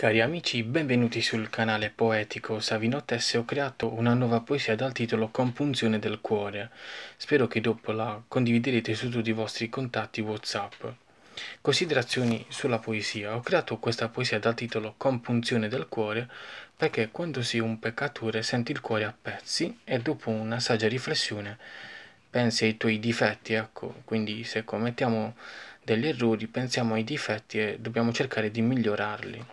Cari amici, benvenuti sul canale Poetico Savino Tesse. Ho creato una nuova poesia dal titolo Compunzione del cuore. Spero che dopo la condividerete su tutti i vostri contatti WhatsApp. Considerazioni sulla poesia. Ho creato questa poesia dal titolo Compunzione del cuore perché quando si è un peccatore senti il cuore a pezzi e dopo una saggia riflessione pensi ai tuoi difetti, ecco, quindi se commettiamo degli errori pensiamo ai difetti e dobbiamo cercare di migliorarli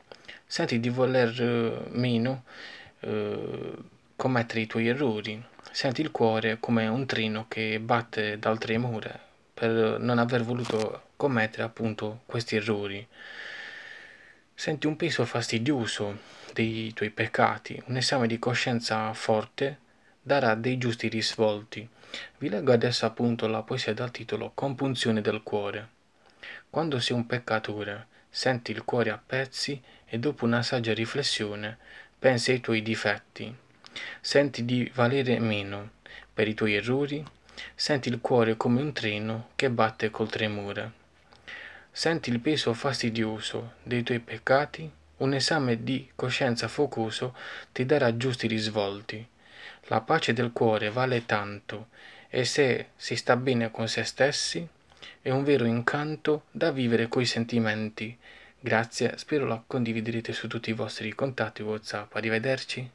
senti di voler eh, meno eh, commettere i tuoi errori, senti il cuore come un trino che batte dal tremore per non aver voluto commettere appunto questi errori. Senti un peso fastidioso dei tuoi peccati, un esame di coscienza forte darà dei giusti risvolti. Vi leggo adesso appunto la poesia dal titolo Compunzione del cuore. Quando sei un peccatore, senti il cuore a pezzi e dopo una saggia riflessione pensi ai tuoi difetti. Senti di valere meno per i tuoi errori, senti il cuore come un treno che batte col tremore. Senti il peso fastidioso dei tuoi peccati, un esame di coscienza focoso ti darà giusti risvolti. La pace del cuore vale tanto e se si sta bene con se stessi, è un vero incanto da vivere coi sentimenti. Grazie, spero la condividerete su tutti i vostri contatti WhatsApp. Arrivederci.